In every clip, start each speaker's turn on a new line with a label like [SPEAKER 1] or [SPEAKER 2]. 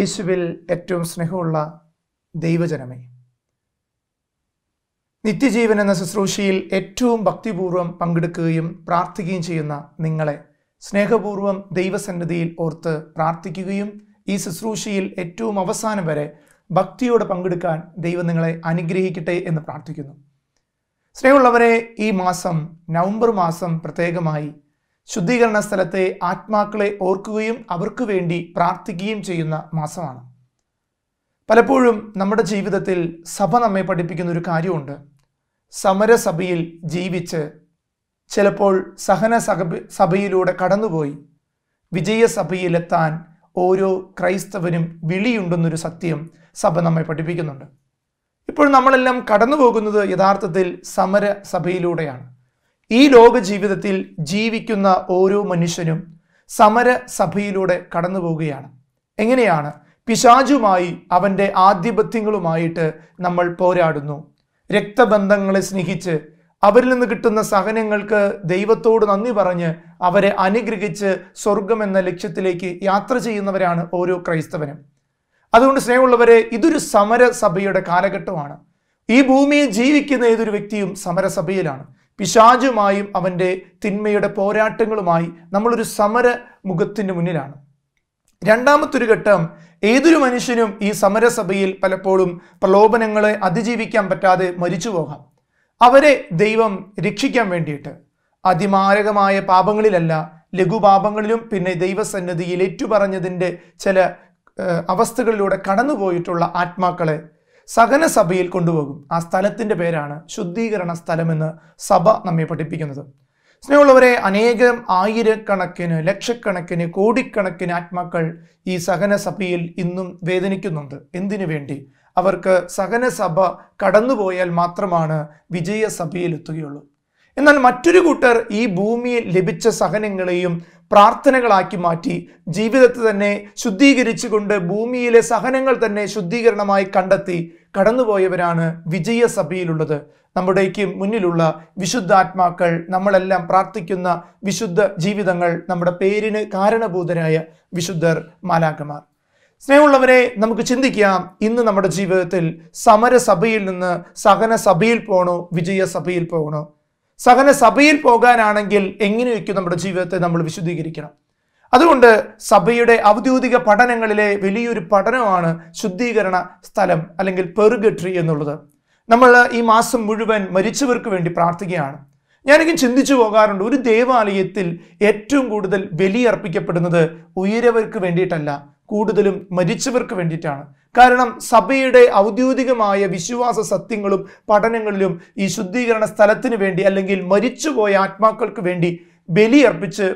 [SPEAKER 1] യേശുവിൽ ഏറ്റവും സ്നേഹമുള്ള ദൈവജനമേ നിത്യജീവൻ എന്ന ശുശ്രൂഷയിൽ ഏറ്റവും ഭക്തിപൂർവ്വം പങ്കെടുക്കുകയും പ്രാർത്ഥിക്കുകയും ചെയ്യുന്ന നിങ്ങളെ സ്നേഹപൂർവ്വം ദൈവസന്നിധിയിൽ ഓർത്ത് പ്രാർത്ഥിക്കുകയും ഈ ശുശ്രൂഷയിൽ ഏറ്റവും അവസാനം വരെ ഭക്തിയോടെ പങ്കെടുക്കാൻ ദൈവം നിങ്ങളെ അനുഗ്രഹിക്കട്ടെ എന്ന് പ്രാർത്ഥിക്കുന്നു സ്നേഹമുള്ളവരെ ഈ മാസം നവംബർ മാസം പ്രത്യേകമായി ശുദ്ധീകരണ സ്ഥലത്തെ ആത്മാക്കളെ ഓർക്കുകയും അവർക്കു വേണ്ടി പ്രാർത്ഥിക്കുകയും ചെയ്യുന്ന മാസമാണ് പലപ്പോഴും നമ്മുടെ ജീവിതത്തിൽ സഭ നമ്മെ പഠിപ്പിക്കുന്ന ഒരു കാര്യമുണ്ട് സമരസഭയിൽ ജീവിച്ച് ചിലപ്പോൾ സഹന സഭയിലൂടെ കടന്നുപോയി വിജയസഭയിലെത്താൻ ഓരോ ക്രൈസ്തവനും വിളിയുണ്ടെന്നൊരു സത്യം സഭ നമ്മെ പഠിപ്പിക്കുന്നുണ്ട് ഇപ്പോൾ നമ്മളെല്ലാം കടന്നു പോകുന്നത് യഥാർത്ഥത്തിൽ സമരസഭയിലൂടെയാണ് ഈ ലോക ജീവിതത്തിൽ ജീവിക്കുന്ന ഓരോ മനുഷ്യനും സമര സഭയിലൂടെ കടന്നു പോവുകയാണ് എങ്ങനെയാണ് പിശാചുമായി അവൻ്റെ ആധിപത്യങ്ങളുമായിട്ട് നമ്മൾ പോരാടുന്നു രക്തബന്ധങ്ങളെ സ്നേഹിച്ച് അവരിൽ നിന്ന് കിട്ടുന്ന സഹനങ്ങൾക്ക് ദൈവത്തോട് നന്ദി പറഞ്ഞ് അവരെ അനുഗ്രഹിച്ച് സ്വർഗം എന്ന ലക്ഷ്യത്തിലേക്ക് യാത്ര ചെയ്യുന്നവരാണ് ഓരോ ക്രൈസ്തവനും അതുകൊണ്ട് സ്നേഹമുള്ളവരെ ഇതൊരു സമരസഭയുടെ കാലഘട്ടമാണ് ഈ ഭൂമിയിൽ ജീവിക്കുന്ന ഏതൊരു വ്യക്തിയും സമരസഭയിലാണ് പിശാചുമായും അവൻ്റെ തിന്മയുടെ പോരാട്ടങ്ങളുമായി നമ്മളൊരു സമര മുഖത്തിന് മുന്നിലാണ് രണ്ടാമത്തൊരു ഘട്ടം ഏതൊരു മനുഷ്യനും ഈ സമരസഭയിൽ പലപ്പോഴും പ്രലോഭനങ്ങളെ അതിജീവിക്കാൻ പറ്റാതെ മരിച്ചു പോകാം അവരെ ദൈവം രക്ഷിക്കാൻ വേണ്ടിയിട്ട് അതിമാരകമായ പാപങ്ങളിലല്ല ലഘുപാപങ്ങളിലും പിന്നെ ദൈവസന്നിധിയിൽ ഏറ്റുപറഞ്ഞതിൻ്റെ ചില അവസ്ഥകളിലൂടെ കടന്നുപോയിട്ടുള്ള ആത്മാക്കളെ സഹന സഭയിൽ കൊണ്ടുപോകും ആ സ്ഥലത്തിൻ്റെ പേരാണ് ശുദ്ധീകരണ സ്ഥലമെന്ന് സഭ നമ്മെ പഠിപ്പിക്കുന്നത് സ്നേഹമുള്ളവരെ അനേകം ആയിരക്കണക്കിന് ലക്ഷക്കണക്കിന് കോടിക്കണക്കിന് ആത്മാക്കൾ ഈ സഹന സഭയിൽ ഇന്നും വേദനിക്കുന്നുണ്ട് എന്തിനു വേണ്ടി അവർക്ക് സഹന സഭ കടന്നുപോയാൽ മാത്രമാണ് വിജയസഭയിൽ എത്തുകയുള്ളൂ എന്നാൽ മറ്റൊരു കൂട്ടർ ഈ ഭൂമിയിൽ ലഭിച്ച സഹനങ്ങളെയും പ്രാർത്ഥനകളാക്കി മാറ്റി ജീവിതത്തെ തന്നെ ശുദ്ധീകരിച്ചുകൊണ്ട് ഭൂമിയിലെ സഹനങ്ങൾ തന്നെ ശുദ്ധീകരണമായി കണ്ടെത്തി കടന്നുപോയവരാണ് വിജയസഭയിലുള്ളത് നമ്മുടേക്ക് മുന്നിലുള്ള വിശുദ്ധാത്മാക്കൾ നമ്മളെല്ലാം പ്രാർത്ഥിക്കുന്ന വിശുദ്ധ ജീവിതങ്ങൾ നമ്മുടെ പേരിന് കാരണഭൂതരായ വിശുദ്ധർ മാലാക്കമാർ സ്നേഹമുള്ളവരെ നമുക്ക് ചിന്തിക്കാം ഇന്ന് നമ്മുടെ ജീവിതത്തിൽ സമരസഭയിൽ നിന്ന് സഹന സഭയിൽ പോകണോ വിജയസഭയിൽ പോകണോ സഹന സഭയിൽ പോകാനാണെങ്കിൽ എങ്ങനെയൊക്കെ നമ്മുടെ ജീവിതത്തെ നമ്മൾ വിശുദ്ധീകരിക്കണം അതുകൊണ്ട് സഭയുടെ ഔദ്യോഗിക പഠനങ്ങളിലെ വലിയൊരു പഠനമാണ് ശുദ്ധീകരണ സ്ഥലം അല്ലെങ്കിൽ പെറുഗട്രി എന്നുള്ളത് നമ്മൾ ഈ മാസം മുഴുവൻ മരിച്ചവർക്ക് വേണ്ടി പ്രാർത്ഥിക്കുകയാണ് ഞാനെങ്കിൽ ചിന്തിച്ചു പോകാറുണ്ട് ഒരു ദേവാലയത്തിൽ ഏറ്റവും കൂടുതൽ ബലിയർപ്പിക്കപ്പെടുന്നത് ഉയരവർക്ക് വേണ്ടിയിട്ടല്ല കൂടുതലും മരിച്ചവർക്ക് വേണ്ടിയിട്ടാണ് കാരണം സഭയുടെ ഔദ്യോഗികമായ വിശ്വാസ സത്യങ്ങളും പഠനങ്ങളിലും ഈ ശുദ്ധീകരണ സ്ഥലത്തിന് വേണ്ടി അല്ലെങ്കിൽ മരിച്ചുപോയ ആത്മാക്കൾക്ക് വേണ്ടി ബലിയർപ്പിച്ച്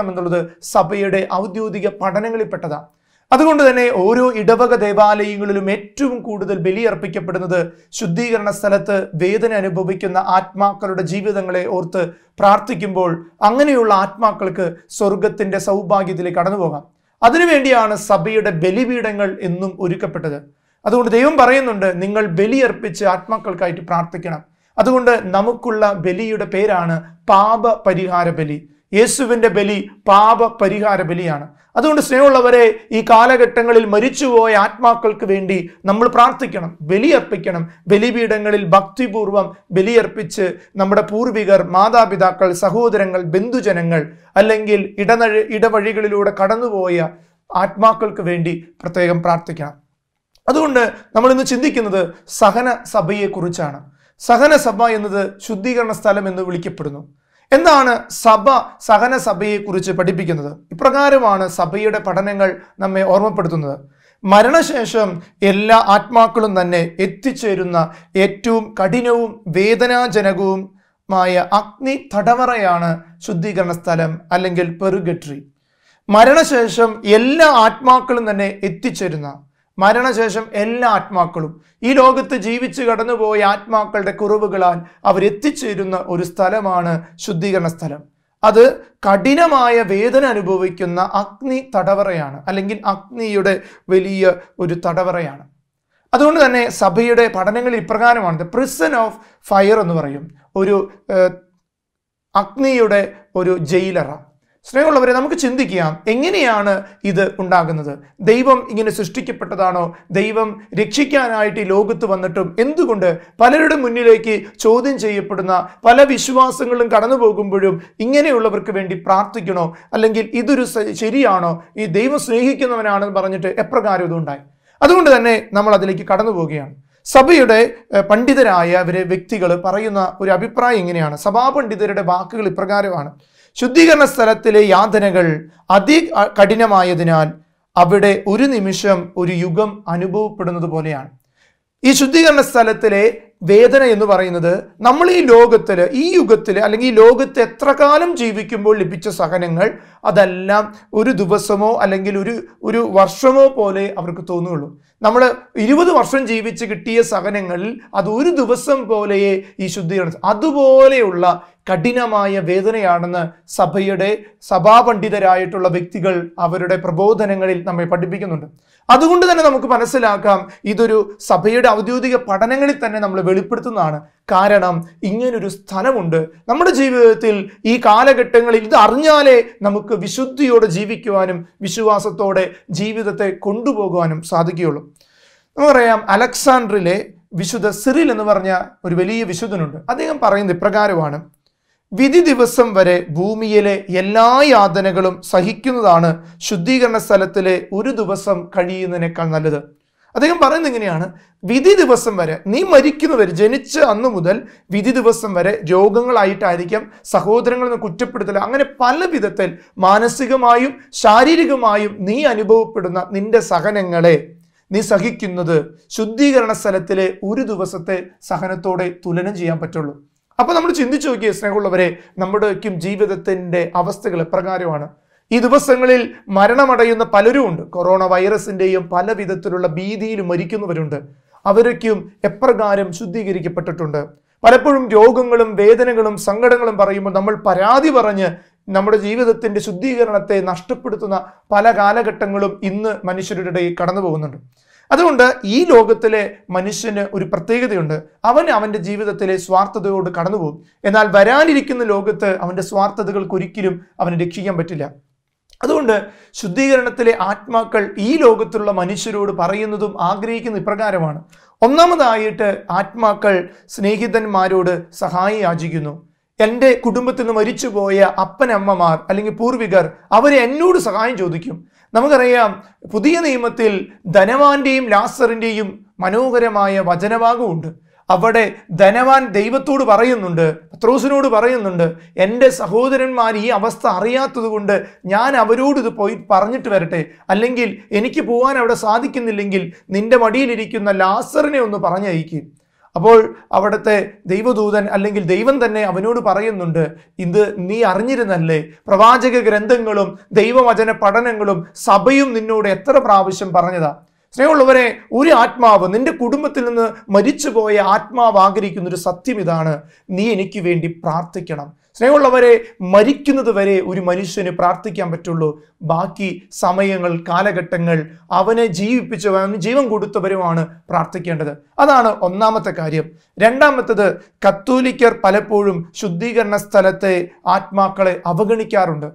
[SPEAKER 1] എന്നുള്ളത് സഭയുടെ ഔദ്യോഗിക പഠനങ്ങളിൽപ്പെട്ടതാണ് അതുകൊണ്ട് തന്നെ ഓരോ ഇടവക ദേവാലയങ്ങളിലും ഏറ്റവും കൂടുതൽ ബലിയർപ്പിക്കപ്പെടുന്നത് ശുദ്ധീകരണ സ്ഥലത്ത് വേദന അനുഭവിക്കുന്ന ആത്മാക്കളുടെ ജീവിതങ്ങളെ ഓർത്ത് പ്രാർത്ഥിക്കുമ്പോൾ അങ്ങനെയുള്ള ആത്മാക്കൾക്ക് സ്വർഗത്തിന്റെ സൗഭാഗ്യത്തിലേക്ക് കടന്നുപോകാം അതിനുവേണ്ടിയാണ് സഭയുടെ ബലിപീഠങ്ങൾ എന്നും ഒരുക്കപ്പെട്ടത് അതുകൊണ്ട് ദൈവം പറയുന്നുണ്ട് നിങ്ങൾ ബലിയർപ്പിച്ച് ആത്മാക്കൾക്കായിട്ട് പ്രാർത്ഥിക്കണം അതുകൊണ്ട് നമുക്കുള്ള ബലിയുടെ പേരാണ് പാപ പരിഹാര ബലി യേശുവിൻ്റെ ബലി പാപ പരിഹാര ബലിയാണ് അതുകൊണ്ട് സ്നേഹമുള്ളവരെ ഈ കാലഘട്ടങ്ങളിൽ മരിച്ചുപോയ ആത്മാക്കൾക്ക് വേണ്ടി നമ്മൾ പ്രാർത്ഥിക്കണം ബലിയർപ്പിക്കണം ബലിപീഠങ്ങളിൽ ഭക്തിപൂർവം ബലിയർപ്പിച്ച് നമ്മുടെ പൂർവികർ മാതാപിതാക്കൾ സഹോദരങ്ങൾ ബന്ധുജനങ്ങൾ അല്ലെങ്കിൽ ഇടനഴ ഇടവഴികളിലൂടെ കടന്നുപോയ ആത്മാക്കൾക്ക് വേണ്ടി പ്രത്യേകം പ്രാർത്ഥിക്കണം അതുകൊണ്ട് നമ്മൾ ഇന്ന് ചിന്തിക്കുന്നത് സഹന സഭയെക്കുറിച്ചാണ് സഹന സഭ എന്നത് ശുദ്ധീകരണ സ്ഥലം എന്ന് വിളിക്കപ്പെടുന്നു എന്താണ് സഭ സഹന കുറിച്ച് പഠിപ്പിക്കുന്നത് ഇപ്രകാരമാണ് സഭയുടെ പഠനങ്ങൾ നമ്മെ ഓർമ്മപ്പെടുത്തുന്നത് മരണശേഷം എല്ലാ ആത്മാക്കളും തന്നെ എത്തിച്ചേരുന്ന ഏറ്റവും കഠിനവും വേദനാജനകവുമായ അഗ്നി തടവറയാണ് ശുദ്ധീകരണ സ്ഥലം അല്ലെങ്കിൽ പെറുഗട്രി മരണശേഷം എല്ലാ ആത്മാക്കളും തന്നെ എത്തിച്ചേരുന്ന മരണശേഷം എല്ലാ ആത്മാക്കളും ഈ ലോകത്ത് ജീവിച്ചു കടന്നുപോയ ആത്മാക്കളുടെ കുറവുകളാൽ അവരെത്തിച്ചേരുന്ന ഒരു സ്ഥലമാണ് ശുദ്ധീകരണ സ്ഥലം അത് കഠിനമായ വേദന അനുഭവിക്കുന്ന അഗ്നി തടവറയാണ് അല്ലെങ്കിൽ അഗ്നിയുടെ വലിയ ഒരു തടവറയാണ് അതുകൊണ്ട് തന്നെ സഭയുടെ പഠനങ്ങളിൽ ഇപ്രകാരമാണ് ദ പ്രിസൺ ഓഫ് ഫയർ എന്ന് പറയും ഒരു അഗ്നിയുടെ ഒരു ജയിലറ സ്നേഹമുള്ളവരെ നമുക്ക് ചിന്തിക്കാം എങ്ങനെയാണ് ഇത് ഉണ്ടാകുന്നത് ദൈവം ഇങ്ങനെ സൃഷ്ടിക്കപ്പെട്ടതാണോ ദൈവം രക്ഷിക്കാനായിട്ട് ഈ ലോകത്ത് വന്നിട്ടും എന്തുകൊണ്ട് പലരുടെ മുന്നിലേക്ക് ചോദ്യം ചെയ്യപ്പെടുന്ന പല വിശ്വാസങ്ങളും കടന്നു പോകുമ്പോഴും ഇങ്ങനെയുള്ളവർക്ക് വേണ്ടി പ്രാർത്ഥിക്കണോ അല്ലെങ്കിൽ ഇതൊരു ശരിയാണോ ഈ ദൈവം സ്നേഹിക്കുന്നവനാണെന്ന് പറഞ്ഞിട്ട് എപ്രകാരം ഇതുണ്ടായി അതുകൊണ്ട് തന്നെ നമ്മൾ അതിലേക്ക് കടന്നു പോവുകയാണ് സഭയുടെ പണ്ഡിതരായ അവരെ വ്യക്തികൾ പറയുന്ന ഒരു അഭിപ്രായം ഇങ്ങനെയാണ് സഭാപണ്ഡിതരുടെ വാക്കുകൾ ഇപ്രകാരമാണ് ശുദ്ധീകരണ സ്ഥലത്തിലെ യാതനകൾ അതി കഠിനമായതിനാൽ അവിടെ ഒരു നിമിഷം ഒരു യുഗം അനുഭവപ്പെടുന്നത് പോലെയാണ് ഈ ശുദ്ധീകരണ സ്ഥലത്തിലെ വേദന എന്ന് പറയുന്നത് നമ്മൾ ഈ ലോകത്തിൽ ഈ യുഗത്തിൽ അല്ലെങ്കിൽ ഈ ലോകത്ത് എത്ര കാലം ജീവിക്കുമ്പോൾ ലഭിച്ച സഹനങ്ങൾ അതെല്ലാം ഒരു ദിവസമോ അല്ലെങ്കിൽ ഒരു ഒരു വർഷമോ പോലെ അവർക്ക് തോന്നുകയുള്ളൂ നമ്മൾ ഇരുപത് വർഷം ജീവിച്ച് കിട്ടിയ സഹനങ്ങളിൽ അത് ഒരു ദിവസം പോലെയേ ഈ ശുദ്ധീകരണം അതുപോലെയുള്ള കഠിനമായ വേദനയാണെന്ന് സഭയുടെ സഭാപണ്ഡിതരായിട്ടുള്ള വ്യക്തികൾ അവരുടെ പ്രബോധനങ്ങളിൽ നമ്മെ പഠിപ്പിക്കുന്നുണ്ട് അതുകൊണ്ട് തന്നെ നമുക്ക് മനസ്സിലാക്കാം ഇതൊരു സഭയുടെ ഔദ്യോഗിക പഠനങ്ങളിൽ തന്നെ നമ്മൾ വെളിപ്പെടുത്തുന്നതാണ് കാരണം ഇങ്ങനൊരു സ്ഥലമുണ്ട് നമ്മുടെ ജീവിതത്തിൽ ഈ കാലഘട്ടങ്ങളിൽ ഇത് അറിഞ്ഞാലേ നമുക്ക് വിശുദ്ധിയോടെ ജീവിക്കുവാനും വിശ്വാസത്തോടെ ജീവിതത്തെ കൊണ്ടുപോകുവാനും സാധിക്കുകയുള്ളൂ പറയാം അലക്സാണ്ട്രിലെ വിശുദ്ധ സിറിൽ എന്ന് പറഞ്ഞ ഒരു വലിയ വിശുദ്ധനുണ്ട് അദ്ദേഹം പറയുന്നത് ഇപ്രകാരമാണ് വിധി ദിവസം വരെ ഭൂമിയിലെ എല്ലാ യാതനകളും സഹിക്കുന്നതാണ് ശുദ്ധീകരണ സ്ഥലത്തിലെ ഒരു ദിവസം കഴിയുന്നതിനേക്കാൾ നല്ലത് അദ്ദേഹം പറയുന്നത് എങ്ങനെയാണ് വിധി ദിവസം വരെ നീ മരിക്കുന്നവർ ജനിച്ച് അന്നു മുതൽ വിധി ദിവസം വരെ രോഗങ്ങളായിട്ടായിരിക്കാം സഹോദരങ്ങളിൽ നിന്ന് കുറ്റപ്പെടുത്തൽ അങ്ങനെ പല വിധത്തിൽ മാനസികമായും ശാരീരികമായും നീ അനുഭവപ്പെടുന്ന നിന്റെ സഹനങ്ങളെ നീ സഹിക്കുന്നത് ശുദ്ധീകരണ സ്ഥലത്തിലെ ഒരു ദിവസത്തെ സഹനത്തോടെ തുലനം ചെയ്യാൻ പറ്റുള്ളൂ അപ്പോൾ നമ്മൾ ചിന്തിച്ചു നോക്കിയ സ്നേഹമുള്ളവരെ നമ്മുടെയൊക്കെയും ജീവിതത്തിൻ്റെ അവസ്ഥകൾ എപ്രകാരമാണ് ഈ ദിവസങ്ങളിൽ മരണമടയുന്ന പലരുമുണ്ട് കൊറോണ വൈറസിൻ്റെയും പല വിധത്തിലുള്ള ഭീതിയിൽ മരിക്കുന്നവരുണ്ട് അവരൊക്കെയും എപ്രകാരം ശുദ്ധീകരിക്കപ്പെട്ടിട്ടുണ്ട് പലപ്പോഴും രോഗങ്ങളും വേദനകളും സങ്കടങ്ങളും പറയുമ്പോൾ നമ്മൾ പരാതി പറഞ്ഞ് നമ്മുടെ ജീവിതത്തിൻ്റെ ശുദ്ധീകരണത്തെ നഷ്ടപ്പെടുത്തുന്ന പല കാലഘട്ടങ്ങളും ഇന്ന് മനുഷ്യരുടെ കടന്നു പോകുന്നുണ്ട് അതുകൊണ്ട് ഈ ലോകത്തിലെ മനുഷ്യന് ഒരു പ്രത്യേകതയുണ്ട് അവൻ അവൻ്റെ ജീവിതത്തിലെ സ്വാർത്ഥതയോട് കടന്നുപോകും എന്നാൽ വരാനിരിക്കുന്ന ലോകത്ത് അവൻ്റെ സ്വാർത്ഥതകൾക്ക് ഒരിക്കലും അവന് രക്ഷിക്കാൻ പറ്റില്ല അതുകൊണ്ട് ശുദ്ധീകരണത്തിലെ ആത്മാക്കൾ ഈ ലോകത്തിലുള്ള മനുഷ്യരോട് പറയുന്നതും ആഗ്രഹിക്കുന്ന ഇപ്രകാരമാണ് ഒന്നാമതായിട്ട് ആത്മാക്കൾ സ്നേഹിതന്മാരോട് സഹായി യാചിക്കുന്നു എൻ്റെ കുടുംബത്തിൽ നിന്ന് മരിച്ചുപോയ അപ്പനമ്മമാർ അല്ലെങ്കിൽ പൂർവികർ അവരെ എന്നോട് സഹായം ചോദിക്കും നമുക്കറിയാം പുതിയ നിയമത്തിൽ ധനവാന്റെയും ലാസറിൻ്റെയും മനോഹരമായ വചനഭാഗമുണ്ട് അവിടെ ധനവാൻ ദൈവത്തോട് പറയുന്നുണ്ട് പത്രോസിനോട് പറയുന്നുണ്ട് എൻ്റെ സഹോദരന്മാർ ഈ അവസ്ഥ അറിയാത്തത് കൊണ്ട് ഞാൻ അവരോട് ഇത് പോയി പറഞ്ഞിട്ട് വരട്ടെ അല്ലെങ്കിൽ എനിക്ക് പോകാൻ അവിടെ സാധിക്കുന്നില്ലെങ്കിൽ നിന്റെ മടിയിലിരിക്കുന്ന ലാസറിനെ ഒന്ന് പറഞ്ഞയക്കും അപ്പോൾ അവിടുത്തെ ദൈവദൂതൻ അല്ലെങ്കിൽ ദൈവം തന്നെ അവനോട് പറയുന്നുണ്ട് ഇത് നീ അറിഞ്ഞിരുന്നല്ലേ പ്രവാചക ഗ്രന്ഥങ്ങളും ദൈവവചന പഠനങ്ങളും സഭയും നിന്നോട് എത്ര പ്രാവശ്യം പറഞ്ഞതാ സ്നേഹമുള്ളവരെ ഒരു ആത്മാവ് നിന്റെ കുടുംബത്തിൽ നിന്ന് മരിച്ചുപോയ ആത്മാവ് ആഗ്രഹിക്കുന്ന ഒരു സത്യം ഇതാണ് നീ എനിക്ക് വേണ്ടി പ്രാർത്ഥിക്കണം സ്നേഹമുള്ളവരെ മരിക്കുന്നത് വരെ ഒരു മനുഷ്യന് പ്രാർത്ഥിക്കാൻ പറ്റുള്ളൂ ബാക്കി സമയങ്ങൾ കാലഘട്ടങ്ങൾ അവനെ ജീവിപ്പിച്ചവനും ജീവൻ കൊടുത്തവരുമാണ് പ്രാർത്ഥിക്കേണ്ടത് അതാണ് ഒന്നാമത്തെ കാര്യം രണ്ടാമത്തത് കത്തോലിക്കർ പലപ്പോഴും ശുദ്ധീകരണ സ്ഥലത്തെ ആത്മാക്കളെ അവഗണിക്കാറുണ്ട്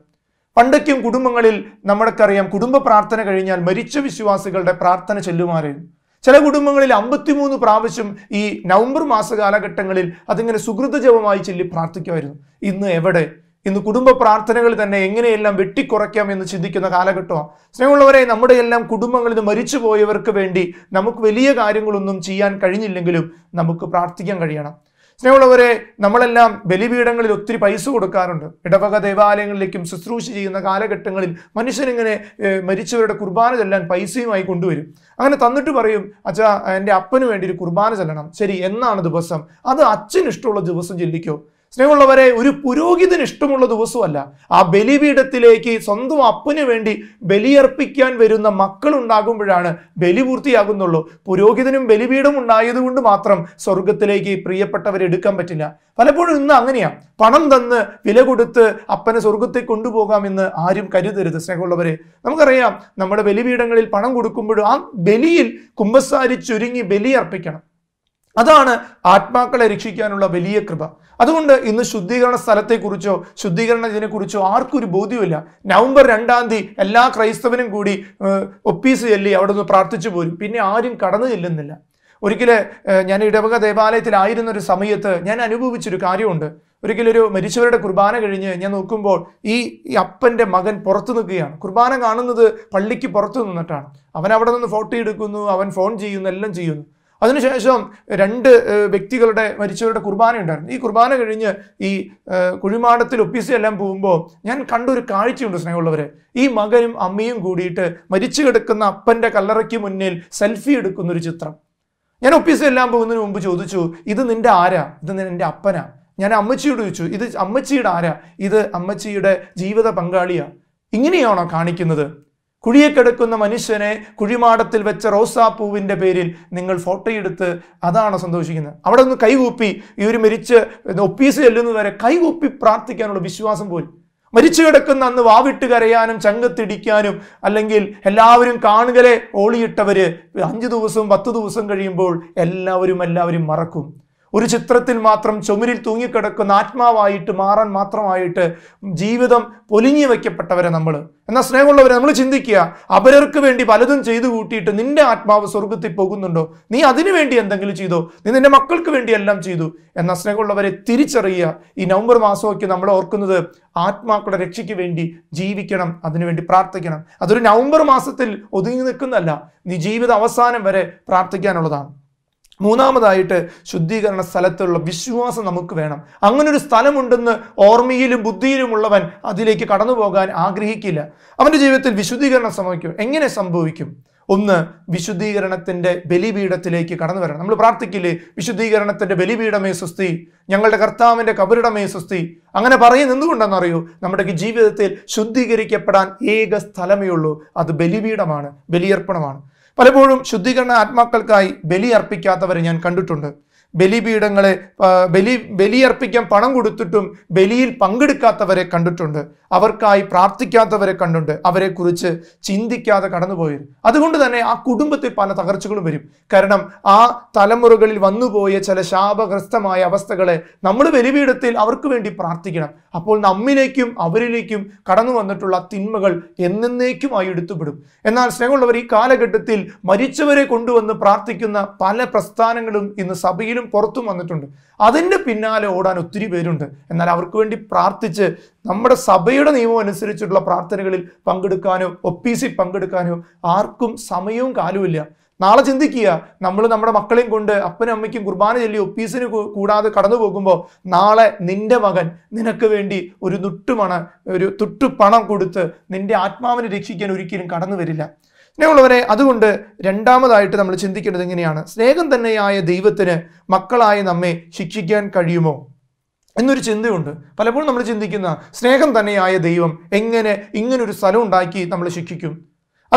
[SPEAKER 1] പണ്ടൊക്കെയും കുടുംബങ്ങളിൽ നമ്മൾക്കറിയാം കുടുംബ പ്രാർത്ഥന കഴിഞ്ഞാൽ മരിച്ച വിശ്വാസികളുടെ പ്രാർത്ഥന ചെല്ലുമാറായിരുന്നു ചില കുടുംബങ്ങളിൽ അമ്പത്തിമൂന്ന് പ്രാവശ്യം ഈ നവംബർ മാസ കാലഘട്ടങ്ങളിൽ അതിങ്ങനെ സുഹൃതജപമായി ചൊല്ലി പ്രാർത്ഥിക്കുമായിരുന്നു ഇന്ന് എവിടെ ഇന്ന് കുടുംബ പ്രാർത്ഥനകൾ തന്നെ എങ്ങനെയെല്ലാം വെട്ടിക്കുറയ്ക്കാം എന്ന് ചിന്തിക്കുന്ന കാലഘട്ടമാണ് സ്നേഹമുള്ളവരെ നമ്മുടെ എല്ലാം കുടുംബങ്ങളിൽ നിന്ന് മരിച്ചുപോയവർക്ക് വേണ്ടി നമുക്ക് വലിയ കാര്യങ്ങളൊന്നും ചെയ്യാൻ കഴിഞ്ഞില്ലെങ്കിലും നമുക്ക് പ്രാർത്ഥിക്കാൻ കഴിയണം സ്നേഹമുള്ളവരെ നമ്മളെല്ലാം ബലിപീഠങ്ങളിൽ ഒത്തിരി പൈസ കൊടുക്കാറുണ്ട് ഇടവക ദേവാലയങ്ങളിലേക്കും ശുശ്രൂഷ ചെയ്യുന്ന കാലഘട്ടങ്ങളിൽ മനുഷ്യനിങ്ങനെ മരിച്ചവരുടെ കുർബാന ചെല്ലാൻ പൈസയുമായി കൊണ്ടുവരും അങ്ങനെ തന്നിട്ട് പറയും അച്ഛാ എൻ്റെ അപ്പന് വേണ്ടി ഒരു കുർബാന ചെല്ലണം ശരി എന്നാണ് ദിവസം അത് അച്ഛന് ഇഷ്ടമുള്ള ദിവസം ചെല്ലിക്കോ സ്നേഹമുള്ളവരെ ഒരു പുരോഹിതന് ഇഷ്ടമുള്ള ദിവസമല്ല ആ ബലിപീഠത്തിലേക്ക് സ്വന്തം അപ്പന് വേണ്ടി ബലിയർപ്പിക്കാൻ വരുന്ന മക്കൾ ഉണ്ടാകുമ്പോഴാണ് ബലി പൂർത്തിയാകുന്നുള്ളൂ പുരോഹിതനും ബലിപീഠം ഉണ്ടായതുകൊണ്ട് മാത്രം സ്വർഗത്തിലേക്ക് പ്രിയപ്പെട്ടവരെ എടുക്കാൻ പറ്റില്ല പലപ്പോഴും ഇന്ന് അങ്ങനെയാണ് പണം തന്ന് വില കൊടുത്ത് അപ്പനെ സ്വർഗത്തെ കൊണ്ടുപോകാമെന്ന് ആരും കരുതരുത് സ്നേഹമുള്ളവരെ നമുക്കറിയാം നമ്മുടെ ബലിപീഠങ്ങളിൽ പണം കൊടുക്കുമ്പോഴും ആ ബലിയിൽ കുമ്പസാരി ചുരുങ്ങി ബലി അർപ്പിക്കണം അതാണ് ആത്മാക്കളെ രക്ഷിക്കാനുള്ള വലിയ കൃപ അതുകൊണ്ട് ഇന്ന് ശുദ്ധീകരണ സ്ഥലത്തെക്കുറിച്ചോ ശുദ്ധീകരണത്തിനെക്കുറിച്ചോ ആർക്കും ഒരു ബോധ്യമില്ല നവംബർ രണ്ടാം തീയതി എല്ലാ ക്രൈസ്തവനും കൂടി ഒപ്പീസ് ചെല്ലി അവിടെ നിന്ന് പ്രാർത്ഥിച്ചു പോരും പിന്നെ ആരും കടന്നു ചെല്ലുന്നില്ല ഒരിക്കലെ ഞാൻ ഇടവക ദേവാലയത്തിലായിരുന്ന ഒരു സമയത്ത് ഞാൻ അനുഭവിച്ചൊരു കാര്യമുണ്ട് ഒരിക്കലൊരു മരിച്ചവരുടെ കുർബാന കഴിഞ്ഞ് ഞാൻ നോക്കുമ്പോൾ ഈ അപ്പൻ്റെ മകൻ പുറത്തു നിൽക്കുകയാണ് കുർബാന കാണുന്നത് പള്ളിക്ക് പുറത്തു നിന്നിട്ടാണ് അവൻ അവിടെ നിന്ന് ഫോട്ടോ എടുക്കുന്നു അവൻ ഫോൺ ചെയ്യുന്നു എല്ലാം ചെയ്യുന്നു അതിനുശേഷം രണ്ട് വ്യക്തികളുടെ മരിച്ചവരുടെ കുർബാന ഉണ്ടായിരുന്നു ഈ കുർബാന കഴിഞ്ഞ് ഈ കുഴിമാടത്തിൽ എല്ലാം പോകുമ്പോൾ ഞാൻ കണ്ടൊരു കാഴ്ചയുണ്ട് സ്നേഹമുള്ളവരെ ഈ മകനും അമ്മയും കൂടിയിട്ട് മരിച്ചു കിടക്കുന്ന അപ്പൻ്റെ കല്ലറയ്ക്ക് മുന്നിൽ സെൽഫി എടുക്കുന്ന ഒരു ചിത്രം ഞാൻ എല്ലാം പോകുന്നതിന് മുമ്പ് ചോദിച്ചു ഇത് നിന്റെ ആരാ ഇത് നിന്റെ അപ്പനാ ഞാൻ അമ്മച്ചിയോട് ചോദിച്ചു ഇത് അമ്മച്ചിയുടെ ആരാ ഇത് അമ്മച്ചിയുടെ ജീവിത പങ്കാളിയാ ഇങ്ങനെയാണോ കാണിക്കുന്നത് കുഴിയെക്കെടുക്കുന്ന മനുഷ്യനെ കുഴിമാടത്തിൽ വെച്ച റോസാപ്പൂവിൻ്റെ പേരിൽ നിങ്ങൾ ഫോട്ടോയെടുത്ത് അതാണ് സന്തോഷിക്കുന്നത് അവിടെ നിന്ന് കൈകൂപ്പി ഇവർ മരിച്ച് ഒപ്പീസ് ചെല്ലുന്നതുവരെ കൈകൂപ്പി പ്രാർത്ഥിക്കാനുള്ള വിശ്വാസം പോലും മരിച്ചു കിടക്കുന്ന അന്ന് വാവിട്ട് കരയാനും ചങ്കത്തിടിക്കാനും അല്ലെങ്കിൽ എല്ലാവരും കാണുകലെ ഓളിയിട്ടവര് അഞ്ചു ദിവസവും പത്ത് ദിവസം കഴിയുമ്പോൾ എല്ലാവരും എല്ലാവരും മറക്കും ഒരു ചിത്രത്തിൽ മാത്രം ചുമരിൽ തൂങ്ങിക്കിടക്കുന്ന ആത്മാവായിട്ട് മാറാൻ മാത്രമായിട്ട് ജീവിതം പൊലിഞ്ഞു വയ്ക്കപ്പെട്ടവരെ നമ്മൾ എന്നാൽ സ്നേഹമുള്ളവരെ നമ്മൾ ചിന്തിക്കുക അപരർക്ക് വേണ്ടി പലതും ചെയ്തു കൂട്ടിയിട്ട് നിന്റെ ആത്മാവ് സ്വർഗത്തിൽ പോകുന്നുണ്ടോ നീ അതിനു വേണ്ടി എന്തെങ്കിലും ചെയ്തോ നീ നിന്റെ മക്കൾക്ക് വേണ്ടി എല്ലാം ചെയ്തു എന്നാൽ സ്നേഹമുള്ളവരെ തിരിച്ചറിയുക ഈ നവംബർ മാസമൊക്കെ നമ്മൾ ഓർക്കുന്നത് ആത്മാക്കളുടെ രക്ഷയ്ക്ക് വേണ്ടി ജീവിക്കണം അതിനുവേണ്ടി പ്രാർത്ഥിക്കണം അതൊരു നവംബർ മാസത്തിൽ ഒതുങ്ങി നിൽക്കുന്നതല്ല നീ ജീവിത അവസാനം വരെ പ്രാർത്ഥിക്കാനുള്ളതാണ് മൂന്നാമതായിട്ട് ശുദ്ധീകരണ സ്ഥലത്തുള്ള വിശ്വാസം നമുക്ക് വേണം അങ്ങനൊരു സ്ഥലമുണ്ടെന്ന് ഓർമ്മയിലും ബുദ്ധിയിലുമുള്ളവൻ അതിലേക്ക് കടന്നു പോകാൻ ആഗ്രഹിക്കില്ല അവൻ്റെ ജീവിതത്തിൽ വിശുദ്ധീകരണം സംഭവിക്കും എങ്ങനെ സംഭവിക്കും ഒന്ന് വിശുദ്ധീകരണത്തിൻ്റെ ബലിപീഠത്തിലേക്ക് കടന്നു വരണം നമ്മൾ പ്രാർത്ഥിക്കില്ലേ വിശുദ്ധീകരണത്തിൻ്റെ ബലിപീഠമേ സുസ്തി ഞങ്ങളുടെ കർത്താവിൻ്റെ കബരിടമേ സുസ്തി അങ്ങനെ പറയുന്ന അറിയൂ നമ്മുടെ ജീവിതത്തിൽ ശുദ്ധീകരിക്കപ്പെടാൻ ഏക സ്ഥലമേ ഉള്ളൂ അത് ബലിപീഠമാണ് ബലിയർപ്പണമാണ് പലപ്പോഴും ശുദ്ധീകരണ ആത്മാക്കൾക്കായി ബലി അർപ്പിക്കാത്തവരെ ഞാൻ കണ്ടിട്ടുണ്ട് ബലിപീഠങ്ങളെ ബലി ബലിയർപ്പിക്കാൻ പണം കൊടുത്തിട്ടും ബലിയിൽ പങ്കെടുക്കാത്തവരെ കണ്ടിട്ടുണ്ട് അവർക്കായി പ്രാർത്ഥിക്കാത്തവരെ കണ്ടുണ്ട് അവരെക്കുറിച്ച് ചിന്തിക്കാതെ കടന്നുപോയത് അതുകൊണ്ട് തന്നെ ആ കുടുംബത്തിൽ പല തകർച്ചകളും വരും കാരണം ആ തലമുറകളിൽ വന്നുപോയ ചില ശാപഗ്രസ്തമായ അവസ്ഥകളെ നമ്മൾ ബലിപീഠത്തിൽ അവർക്ക് വേണ്ടി പ്രാർത്ഥിക്കണം അപ്പോൾ നമ്മിലേക്കും അവരിലേക്കും കടന്നു വന്നിട്ടുള്ള തിന്മകൾ എന്നേക്കുമായി എടുത്തുപെടും എന്നാൽ സ്നേഹമുള്ളവർ ഈ കാലഘട്ടത്തിൽ മരിച്ചവരെ കൊണ്ടുവന്ന് പ്രാർത്ഥിക്കുന്ന പല പ്രസ്ഥാനങ്ങളും ഇന്ന് സഭയിൽ ഇന്ത്യയിലും പുറത്തും വന്നിട്ടുണ്ട് അതിൻ്റെ പിന്നാലെ ഓടാൻ ഒത്തിരി പേരുണ്ട് എന്നാൽ അവർക്ക് വേണ്ടി പ്രാർത്ഥിച്ച് നമ്മുടെ സഭയുടെ നിയമം അനുസരിച്ചിട്ടുള്ള പ്രാർത്ഥനകളിൽ പങ്കെടുക്കാനോ ഒ പി സി പങ്കെടുക്കാനോ ആർക്കും സമയവും കാലുമില്ല നാളെ ചിന്തിക്കുക നമ്മൾ നമ്മുടെ മക്കളെയും കൊണ്ട് അപ്പനും അമ്മയ്ക്കും കുർബാന ചൊല്ലി ഒപ്പീസിന് കൂടാതെ കടന്നു പോകുമ്പോൾ നാളെ നിന്റെ മകൻ നിനക്ക് വേണ്ടി ഒരു നുട്ടുമണ ഒരു തുട്ടുപണം കൊടുത്ത് നിന്റെ ആത്മാവിനെ രക്ഷിക്കാൻ ഒരിക്കലും കടന്നു വരില്ല സ്നേഹമുള്ളവരെ അതുകൊണ്ട് രണ്ടാമതായിട്ട് നമ്മൾ ചിന്തിക്കേണ്ടത് എങ്ങനെയാണ് സ്നേഹം തന്നെയായ ദൈവത്തിന് മക്കളായി നമ്മെ ശിക്ഷിക്കാൻ കഴിയുമോ എന്നൊരു ചിന്തയുണ്ട് പലപ്പോഴും നമ്മൾ ചിന്തിക്കുന്ന സ്നേഹം തന്നെയായ ദൈവം എങ്ങനെ ഇങ്ങനൊരു സ്ഥലം ഉണ്ടാക്കി നമ്മൾ ശിക്ഷിക്കും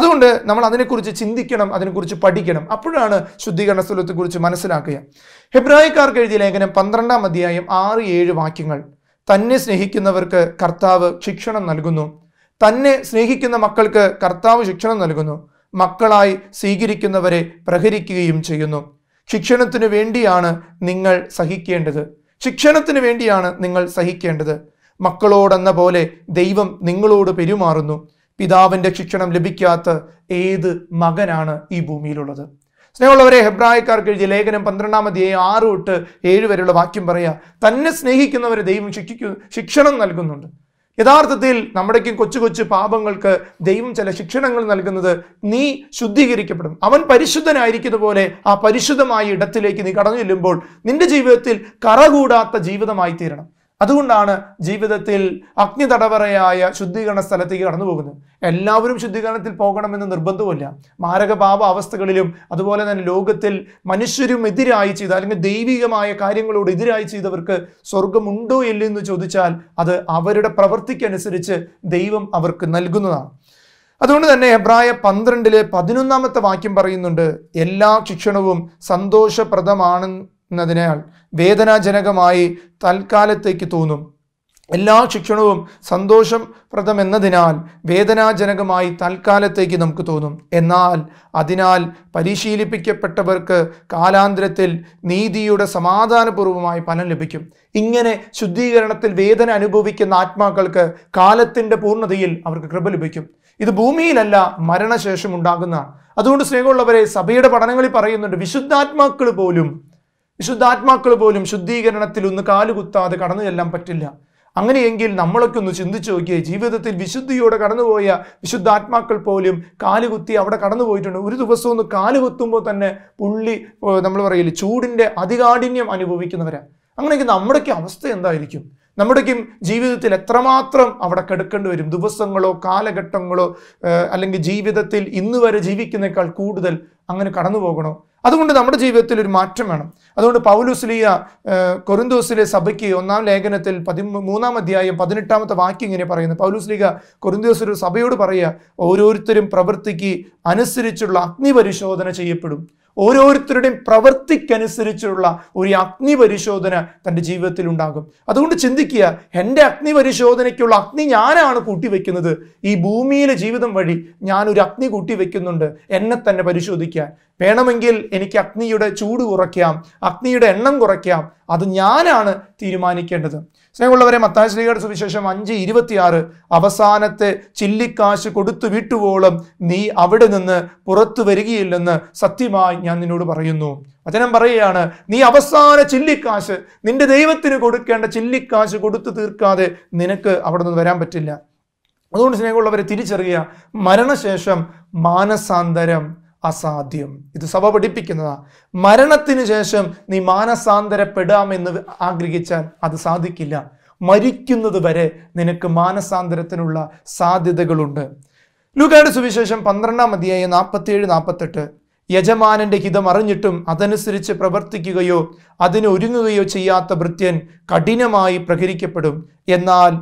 [SPEAKER 1] അതുകൊണ്ട് നമ്മൾ അതിനെക്കുറിച്ച് ചിന്തിക്കണം അതിനെക്കുറിച്ച് പഠിക്കണം അപ്പോഴാണ് ശുദ്ധീകരണ സ്ഥലത്തെക്കുറിച്ച് മനസ്സിലാക്കുക ഹെബ്രായിക്കാർക്ക് എഴുതിയ ലേഖനം പന്ത്രണ്ടാം അധ്യായം ആറ് ഏഴ് വാക്യങ്ങൾ തന്നെ സ്നേഹിക്കുന്നവർക്ക് കർത്താവ് ശിക്ഷണം നൽകുന്നു തന്നെ സ്നേഹിക്കുന്ന മക്കൾക്ക് കർത്താവ് ശിക്ഷണം നൽകുന്നു മക്കളായി സ്വീകരിക്കുന്നവരെ പ്രഹരിക്കുകയും ചെയ്യുന്നു ശിക്ഷണത്തിനു വേണ്ടിയാണ് നിങ്ങൾ സഹിക്കേണ്ടത് ശിക്ഷണത്തിന് വേണ്ടിയാണ് നിങ്ങൾ സഹിക്കേണ്ടത് മക്കളോടെന്ന പോലെ ദൈവം നിങ്ങളോട് പെരുമാറുന്നു പിതാവിൻ്റെ ശിക്ഷണം ലഭിക്കാത്ത ഏത് മകനാണ് ഈ ഭൂമിയിലുള്ളത് സ്നേഹമുള്ളവരെ ഹെബ്രായക്കാർക്ക് എഴുതിയ ലേഖനം പന്ത്രണ്ടാം ആറ് തൊട്ട് ഏഴ് വരെയുള്ള വാക്യം പറയുക തന്നെ സ്നേഹിക്കുന്നവരെ ദൈവം ശിക്ഷിക്കു ശിക്ഷണം നൽകുന്നുണ്ട് യഥാർത്ഥത്തിൽ നമ്മുടേക്കും കൊച്ചു കൊച്ചു പാപങ്ങൾക്ക് ദൈവം ചില ശിക്ഷണങ്ങൾ നൽകുന്നത് നീ ശുദ്ധീകരിക്കപ്പെടും അവൻ പരിശുദ്ധനായിരിക്കുന്ന പോലെ ആ പരിശുദ്ധമായ ഇടത്തിലേക്ക് നീ കടന്നു ചെല്ലുമ്പോൾ നിന്റെ ജീവിതത്തിൽ കറകൂടാത്ത ജീവിതമായി തീരണം അതുകൊണ്ടാണ് ജീവിതത്തിൽ അഗ്നി തടവറയായ ശുദ്ധീകരണ സ്ഥലത്തേക്ക് കടന്നു പോകുന്നത് എല്ലാവരും ശുദ്ധീകരണത്തിൽ പോകണമെന്ന് നിർബന്ധവുമില്ല മാരകപാപ അവസ്ഥകളിലും അതുപോലെ തന്നെ ലോകത്തിൽ മനുഷ്യരും എതിരായി ചെയ്ത അല്ലെങ്കിൽ ദൈവികമായ കാര്യങ്ങളോട് എതിരായി ചെയ്തവർക്ക് സ്വർഗമുണ്ടോ ഇല്ല എന്ന് ചോദിച്ചാൽ അത് അവരുടെ പ്രവൃത്തിക്കനുസരിച്ച് ദൈവം അവർക്ക് നൽകുന്നതാണ് അതുകൊണ്ട് തന്നെ എബ്രായ പന്ത്രണ്ടിലെ പതിനൊന്നാമത്തെ വാക്യം പറയുന്നുണ്ട് എല്ലാ ശിക്ഷണവും സന്തോഷപ്രദമാണ് എന്നതിനാൽ വേദനാജനകമായി തൽക്കാലത്തേക്ക് തോന്നും എല്ലാ ശിക്ഷണവും സന്തോഷം പ്രദം എന്നതിനാൽ വേദനാജനകമായി തൽക്കാലത്തേക്ക് നമുക്ക് തോന്നും എന്നാൽ അതിനാൽ പരിശീലിപ്പിക്കപ്പെട്ടവർക്ക് കാലാന്തരത്തിൽ നീതിയുടെ സമാധാനപൂർവമായ ഫലം ലഭിക്കും ഇങ്ങനെ ശുദ്ധീകരണത്തിൽ വേദന അനുഭവിക്കുന്ന ആത്മാക്കൾക്ക് കാലത്തിൻ്റെ പൂർണ്ണതയിൽ അവർക്ക് കൃപ ലഭിക്കും ഇത് ഭൂമിയിലല്ല മരണശേഷം ഉണ്ടാകുന്ന അതുകൊണ്ട് സ്നേഹമുള്ളവരെ സഭയുടെ പഠനങ്ങളിൽ പറയുന്നുണ്ട് വിശുദ്ധാത്മാക്കൾ പോലും വിശുദ്ധാത്മാക്കൾ പോലും ശുദ്ധീകരണത്തിൽ ഒന്ന് കാലുകുത്താതെ കടന്നു ചെല്ലാൻ പറ്റില്ല അങ്ങനെയെങ്കിൽ നമ്മളൊക്കെ ഒന്ന് ചിന്തിച്ചു നോക്കിയേ ജീവിതത്തിൽ വിശുദ്ധിയോടെ കടന്നുപോയ വിശുദ്ധാത്മാക്കൾ പോലും കാലുകുത്തി അവിടെ കടന്നുപോയിട്ടുണ്ട് ഒരു ദിവസം ഒന്ന് കാലുകുത്തുമ്പോൾ തന്നെ പുള്ളി നമ്മൾ പറയില്ല ചൂടിൻ്റെ അതികാഠിന്യം അനുഭവിക്കുന്നവരാണ് അങ്ങനെയെങ്കിൽ നമ്മുടെയൊക്കെ അവസ്ഥ എന്തായിരിക്കും നമ്മുടെയൊക്കെ ജീവിതത്തിൽ എത്രമാത്രം അവിടെ കിടക്കേണ്ടി വരും ദിവസങ്ങളോ കാലഘട്ടങ്ങളോ അല്ലെങ്കിൽ ജീവിതത്തിൽ ഇന്ന് വരെ ജീവിക്കുന്നേക്കാൾ കൂടുതൽ അങ്ങനെ കടന്നു പോകണോ അതുകൊണ്ട് നമ്മുടെ ജീവിതത്തിൽ ഒരു മാറ്റം വേണം അതുകൊണ്ട് പൗലുസ്ലിയ കൊറിന്തോസിലെ സഭയ്ക്ക് ഒന്നാം ലേഖനത്തിൽ പതി മൂന്നാം അധ്യായം പതിനെട്ടാമത്തെ വാക്യം ഇങ്ങനെ പറയുന്നത് പൗലുസ്ലിക കൊറിന്തോസിലെ സഭയോട് പറയുക ഓരോരുത്തരും പ്രവൃത്തിക്ക് അനുസരിച്ചുള്ള അഗ്നിപരിശോധന ചെയ്യപ്പെടും ഓരോരുത്തരുടെയും പ്രവൃത്തിക്കനുസരിച്ചുള്ള ഒരു അഗ്നി പരിശോധന തൻ്റെ ജീവിതത്തിൽ ഉണ്ടാകും അതുകൊണ്ട് ചിന്തിക്കുക എൻ്റെ അഗ്നി പരിശോധനയ്ക്കുള്ള അഗ്നി ഞാനാണ് കൂട്ടിവെക്കുന്നത് ഈ ഭൂമിയിലെ ജീവിതം വഴി ഞാനൊരു അഗ്നി കൂട്ടിവെക്കുന്നുണ്ട് എന്നെ തന്നെ പരിശോധിക്കുക വേണമെങ്കിൽ എനിക്ക് അഗ്നിയുടെ ചൂട് കുറയ്ക്കാം അഗ്നിയുടെ എണ്ണം കുറയ്ക്കാം അത് ഞാനാണ് തീരുമാനിക്കേണ്ടത് സ്നേഹമുള്ളവരെ മത്തായ സുവിശേഷം അഞ്ച് ഇരുപത്തിയാറ് അവസാനത്തെ ചില്ലിക്കാശ് കൊടുത്തു വിട്ടുവോളം നീ അവിടെ നിന്ന് പുറത്തു വരികയില്ലെന്ന് സത്യമായി ഞാൻ നിന്നോട് പറയുന്നു വചനം പറയുകയാണ് നീ അവസാന ചില്ലിക്കാശ് നിന്റെ ദൈവത്തിന് കൊടുക്കേണ്ട ചില്ലിക്കാശ് കൊടുത്തു തീർക്കാതെ നിനക്ക് അവിടെ നിന്ന് വരാൻ പറ്റില്ല അതുകൊണ്ട് സ്നേഹമുള്ളവരെ തിരിച്ചറിയുക മരണശേഷം മാനസാന്തരം അസാധ്യം ഇത് സഭ പഠിപ്പിക്കുന്നതാ മരണത്തിന് ശേഷം നീ മാനസാന്തരപ്പെടാമെന്ന് ആഗ്രഹിച്ചാൽ അത് സാധിക്കില്ല മരിക്കുന്നത് വരെ നിനക്ക് മാനസാന്തരത്തിനുള്ള സാധ്യതകളുണ്ട് ലൂക്കാട് സുവിശേഷം പന്ത്രണ്ടാം അധ്യായ ഏഴ് നാൽപ്പത്തെട്ട് യജമാനന്റെ ഹിതം അറിഞ്ഞിട്ടും അതനുസരിച്ച് പ്രവർത്തിക്കുകയോ അതിന് ഒരുങ്ങുകയോ ചെയ്യാത്ത ഭൃത്യൻ കഠിനമായി പ്രഹരിക്കപ്പെടും എന്നാൽ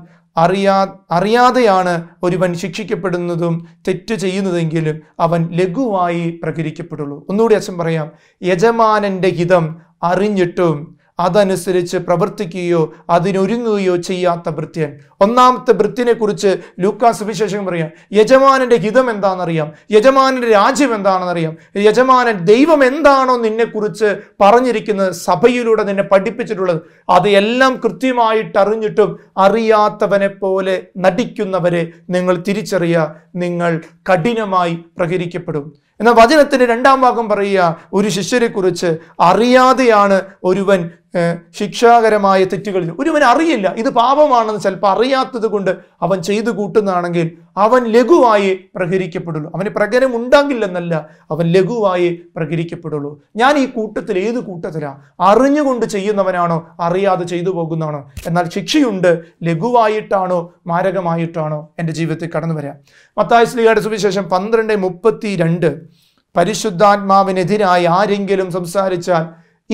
[SPEAKER 1] അറിയാ അറിയാതെയാണ് ഒരുവൻ ശിക്ഷിക്കപ്പെടുന്നതും തെറ്റ് ചെയ്യുന്നതെങ്കിലും അവൻ ലഘുവായി പ്രകരിക്കപ്പെടുള്ളൂ ഒന്നുകൂടി അച്ഛൻ പറയാം യജമാനൻ്റെ ഹിതം അറിഞ്ഞിട്ടും അതനുസരിച്ച് പ്രവർത്തിക്കുകയോ അതിനൊരുങ്ങുകയോ ചെയ്യാത്ത ഭൃത്യൻ ഒന്നാമത്തെ ഭൃത്യനെ കുറിച്ച് ലൂക്കാസ് സുവിശേഷം പറയാം യജമാനന്റെ ഹിതം എന്താണെന്നറിയാം യജമാനന്റെ രാജ്യം എന്താണെന്നറിയാം യജമാനൻ ദൈവം എന്താണോ നിന്നെക്കുറിച്ച് പറഞ്ഞിരിക്കുന്നത് സഭയിലൂടെ നിന്നെ പഠിപ്പിച്ചിട്ടുള്ളത് അത് എല്ലാം കൃത്യമായിട്ട് അറിഞ്ഞിട്ടും അറിയാത്തവനെ പോലെ നടിക്കുന്നവരെ നിങ്ങൾ തിരിച്ചറിയ നിങ്ങൾ കഠിനമായി പ്രകരിക്കപ്പെടും എന്നാൽ വചനത്തിൻ്റെ രണ്ടാം ഭാഗം പറയുക ഒരു ശിഷ്യരെക്കുറിച്ച് അറിയാതെയാണ് ഒരുവൻ ശിക്ഷാകരമായ തെറ്റുകളിൽ ഒരുവൻ അറിയില്ല ഇത് പാപമാണെന്ന് ചിലപ്പോൾ അറിയാത്തത് കൊണ്ട് അവൻ ചെയ്തു കൂട്ടുന്നതാണെങ്കിൽ അവൻ ലഘുവായി പ്രഹരിക്കപ്പെടുള്ളൂ അവന് പ്രകരം ഉണ്ടാകില്ലെന്നല്ല അവൻ ലഘുവായി പ്രഹരിക്കപ്പെടുള്ളൂ ഞാൻ ഈ കൂട്ടത്തിൽ ഏത് കൂട്ടത്തിലാണ് അറിഞ്ഞുകൊണ്ട് ചെയ്യുന്നവനാണോ അറിയാതെ ചെയ്തു പോകുന്നതാണോ എന്നാൽ ശിക്ഷയുണ്ട് ലഘുവായിട്ടാണോ മാരകമായിട്ടാണോ എൻ്റെ ജീവിതത്തിൽ കടന്നു വരാം മത്തായസ്ലിയുടെ സുവിശേഷം പന്ത്രണ്ട് മുപ്പത്തി രണ്ട് പരിശുദ്ധാത്മാവിനെതിരായി ആരെങ്കിലും സംസാരിച്ചാൽ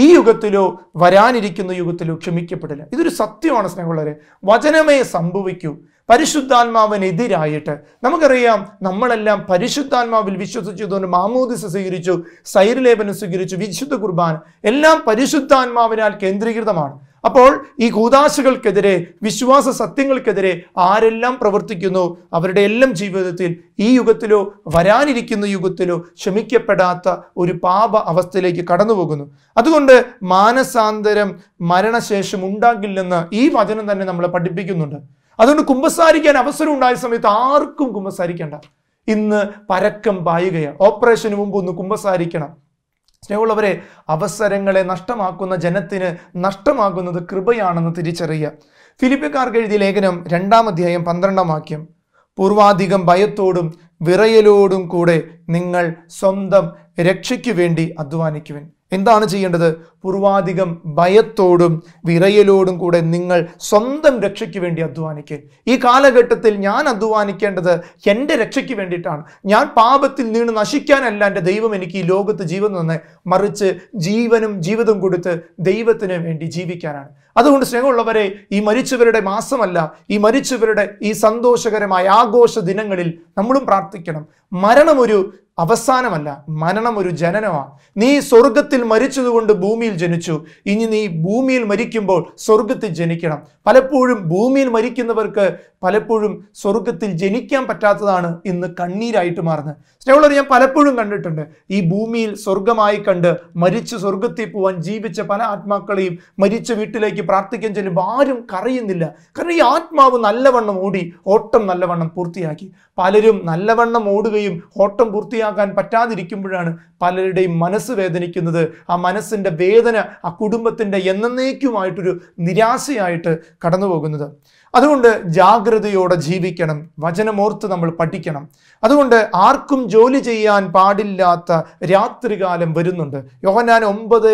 [SPEAKER 1] ഈ യുഗത്തിലോ വരാനിരിക്കുന്ന യുഗത്തിലോ ക്ഷമിക്കപ്പെടില്ല ഇതൊരു സത്യമാണ് സ്നേഹമുള്ളവരെ വചനമേ സംഭവിക്കൂ പരിശുദ്ധാത്മാവിനെതിരായിട്ട് നമുക്കറിയാം നമ്മളെല്ലാം പരിശുദ്ധാത്മാവിൽ വിശ്വസിച്ചതുകൊണ്ട് മാമോദിസ സ്വീകരിച്ചു സൈരലേപനം സ്വീകരിച്ചു വിശുദ്ധ കുർബാൻ എല്ലാം പരിശുദ്ധാത്മാവിനാൽ കേന്ദ്രീകൃതമാണ് അപ്പോൾ ഈ കൂതാശകൾക്കെതിരെ വിശ്വാസ സത്യങ്ങൾക്കെതിരെ ആരെല്ലാം പ്രവർത്തിക്കുന്നു അവരുടെ എല്ലാം ജീവിതത്തിൽ ഈ യുഗത്തിലോ വരാനിരിക്കുന്ന യുഗത്തിലോ ക്ഷമിക്കപ്പെടാത്ത ഒരു പാപ അവസ്ഥയിലേക്ക് കടന്നുപോകുന്നു അതുകൊണ്ട് മാനസാന്തരം മരണശേഷം ഉണ്ടാകില്ലെന്ന് ഈ വചനം തന്നെ നമ്മളെ പഠിപ്പിക്കുന്നുണ്ട് അതുകൊണ്ട് കുമ്പസാരിക്കാൻ അവസരം ഉണ്ടായ സമയത്ത് ആർക്കും കുമ്പസാരിക്കേണ്ട ഇന്ന് പരക്കം പായുകയാണ് ഓപ്പറേഷന് മുമ്പ് ഒന്ന് കുമ്പസാരിക്കണം സ്നേഹമുള്ളവരെ അവസരങ്ങളെ നഷ്ടമാക്കുന്ന ജനത്തിന് നഷ്ടമാകുന്നത് കൃപയാണെന്ന് തിരിച്ചറിയുക ഫിലിപ്പിക്കാർക്ക് എഴുതിയ ലേഖനം രണ്ടാം അധ്യായം പന്ത്രണ്ടാം വാക്യം പൂർവാധികം ഭയത്തോടും വിറയലോടും കൂടെ നിങ്ങൾ സ്വന്തം രക്ഷയ്ക്കു വേണ്ടി അധ്വാനിക്കുവാൻ എന്താണ് ചെയ്യേണ്ടത് പൂർവാധികം ഭയത്തോടും വിറയലോടും കൂടെ നിങ്ങൾ സ്വന്തം രക്ഷയ്ക്ക് വേണ്ടി അധ്വാനിക്കുക ഈ കാലഘട്ടത്തിൽ ഞാൻ അധ്വാനിക്കേണ്ടത് എൻ്റെ രക്ഷയ്ക്ക് വേണ്ടിയിട്ടാണ് ഞാൻ പാപത്തിൽ നീണ് നശിക്കാനല്ല എൻ്റെ ദൈവം എനിക്ക് ഈ ലോകത്ത് ജീവൻ തന്നെ മറിച്ച് ജീവനും ജീവിതം കൊടുത്ത് ദൈവത്തിന് വേണ്ടി ജീവിക്കാനാണ് അതുകൊണ്ട് സ്നേഹമുള്ളവരെ ഈ മരിച്ചവരുടെ മാസമല്ല ഈ മരിച്ചവരുടെ ഈ സന്തോഷകരമായ ആഘോഷ ദിനങ്ങളിൽ നമ്മളും പ്രാർത്ഥിക്കണം മരണമൊരു അവസാനമല്ല മരണം ഒരു ജനനമാണ് നീ സ്വർഗത്തിൽ മരിച്ചതുകൊണ്ട് ഭൂമിയിൽ ജനിച്ചു ഇനി നീ ഭൂമിയിൽ മരിക്കുമ്പോൾ സ്വർഗത്തിൽ ജനിക്കണം പലപ്പോഴും ഭൂമിയിൽ മരിക്കുന്നവർക്ക് പലപ്പോഴും സ്വർഗത്തിൽ ജനിക്കാൻ പറ്റാത്തതാണ് ഇന്ന് കണ്ണീരായിട്ട് മാറുന്നത് സ്നേഹമുള്ളവർ ഞാൻ പലപ്പോഴും കണ്ടിട്ടുണ്ട് ഈ ഭൂമിയിൽ സ്വർഗമായി കണ്ട് മരിച്ച് സ്വർഗത്തിൽ പോവാൻ ജീവിച്ച പല ആത്മാക്കളെയും മരിച്ച വീട്ടിലേക്ക് പ്രാർത്ഥിക്കാൻ ചെല്ലുമ്പോൾ ആരും കറിയുന്നില്ല കാരണം ഈ ആത്മാവ് നല്ലവണ്ണം ഓടി ഓട്ടം നല്ലവണ്ണം പൂർത്തിയാക്കി പലരും നല്ലവണ്ണം ഓടുകയും ഓട്ടം പൂർത്തിയാക്കി മറുപടിയാകാൻ പറ്റാതിരിക്കുമ്പോഴാണ് പലരുടെയും മനസ്സ് വേദനിക്കുന്നത് ആ മനസ്സിൻ്റെ വേദന ആ കുടുംബത്തിൻ്റെ എന്നേക്കുമായിട്ടൊരു നിരാശയായിട്ട് കടന്നു പോകുന്നത് അതുകൊണ്ട് ജാഗ്രതയോടെ ജീവിക്കണം വചനമോർത്ത് നമ്മൾ പഠിക്കണം അതുകൊണ്ട് ആർക്കും ജോലി ചെയ്യാൻ പാടില്ലാത്ത രാത്രികാലം വരുന്നുണ്ട് യോഹനാൻ ഒമ്പത്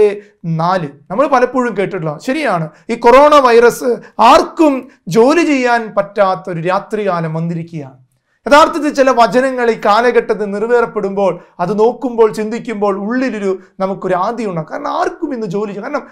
[SPEAKER 1] നാല് നമ്മൾ പലപ്പോഴും കേട്ടിട്ടുള്ള ശരിയാണ് ഈ കൊറോണ വൈറസ് ആർക്കും ജോലി ചെയ്യാൻ പറ്റാത്ത ഒരു രാത്രികാലം വന്നിരിക്കുകയാണ് യഥാർത്ഥത്തിൽ ചില വചനങ്ങൾ ഈ കാലഘട്ടത്തിൽ നിറവേറപ്പെടുമ്പോൾ അത് നോക്കുമ്പോൾ ചിന്തിക്കുമ്പോൾ ഉള്ളിലൊരു നമുക്കൊരു ആദ്യം ഉണ്ടാകും കാരണം ആർക്കും ഇന്ന് ജോലി കാരണം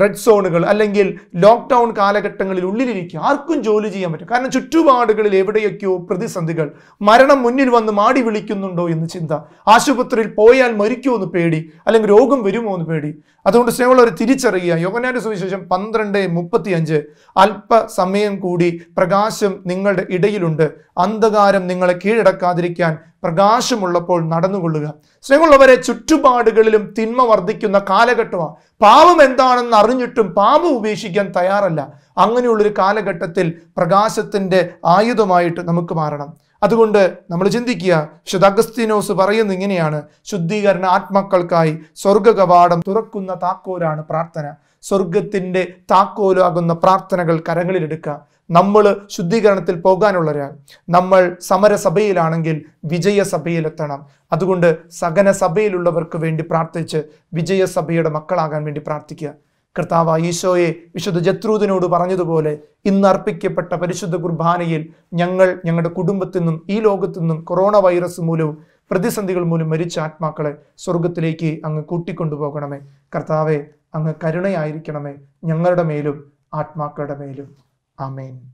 [SPEAKER 1] റെഡ് സോണുകൾ അല്ലെങ്കിൽ ലോക്ക്ഡൗൺ കാലഘട്ടങ്ങളിൽ ഉള്ളിലിരിക്കുക ആർക്കും ജോലി ചെയ്യാൻ പറ്റും കാരണം ചുറ്റുപാടുകളിൽ എവിടെയൊക്കെയോ പ്രതിസന്ധികൾ മരണം മുന്നിൽ വന്ന് മാടി വിളിക്കുന്നുണ്ടോ എന്ന് ചിന്ത ആശുപത്രിയിൽ പോയാൽ മരിക്കുമോ എന്ന് പേടി അല്ലെങ്കിൽ രോഗം വരുമോ എന്ന് പേടി അതുകൊണ്ട് ഒരു തിരിച്ചറിയുക യോഗനാന്റെ സുവിശേഷം പന്ത്രണ്ട് മുപ്പത്തി അഞ്ച് അല്പസമയം കൂടി പ്രകാശം നിങ്ങളുടെ ഇടയിലുണ്ട് അന്ധകാരം നിങ്ങളെ കീഴടക്കാതിരിക്കാൻ പ്രകാശമുള്ളപ്പോൾ നടന്നുകൊള്ളുക സ്നേഹമുള്ളവരെ ചുറ്റുപാടുകളിലും തിന്മ വർദ്ധിക്കുന്ന കാലഘട്ടമാണ് പാപം എന്താണെന്ന് അറിഞ്ഞിട്ടും പാപം ഉപേക്ഷിക്കാൻ തയ്യാറല്ല അങ്ങനെയുള്ളൊരു കാലഘട്ടത്തിൽ പ്രകാശത്തിൻ്റെ ആയുധമായിട്ട് നമുക്ക് മാറണം അതുകൊണ്ട് നമ്മൾ ചിന്തിക്കുക വിശുദ്ധ പറയുന്ന പറയുന്നത് ഇങ്ങനെയാണ് ശുദ്ധീകരണ ആത്മാക്കൾക്കായി സ്വർഗ കവാടം തുറക്കുന്ന താക്കോലാണ് പ്രാർത്ഥന സ്വർഗത്തിൻ്റെ താക്കോലാകുന്ന പ്രാർത്ഥനകൾ കരങ്ങളിലെടുക്കുക നമ്മൾ ശുദ്ധീകരണത്തിൽ പോകാനുള്ളവരാണ് നമ്മൾ സമരസഭയിലാണെങ്കിൽ വിജയസഭയിലെത്തണം അതുകൊണ്ട് സകന സഭയിലുള്ളവർക്ക് വേണ്ടി പ്രാർത്ഥിച്ച് വിജയസഭയുടെ മക്കളാകാൻ വേണ്ടി പ്രാർത്ഥിക്കുക കർത്താവ് ഈശോയെ വിശുദ്ധ ജത്രൂദിനോട് പറഞ്ഞതുപോലെ ഇന്ന് അർപ്പിക്കപ്പെട്ട പരിശുദ്ധ കുർബാനയിൽ ഞങ്ങൾ ഞങ്ങളുടെ കുടുംബത്തിൽ നിന്നും ഈ ലോകത്തു നിന്നും കൊറോണ വൈറസ് മൂലവും പ്രതിസന്ധികൾ മൂലം മരിച്ച ആത്മാക്കളെ സ്വർഗത്തിലേക്ക് അങ്ങ് കൂട്ടിക്കൊണ്ടുപോകണമേ കർത്താവെ അങ്ങ് കരുണയായിരിക്കണമേ ഞങ്ങളുടെ മേലും ആത്മാക്കളുടെ മേലും Amen.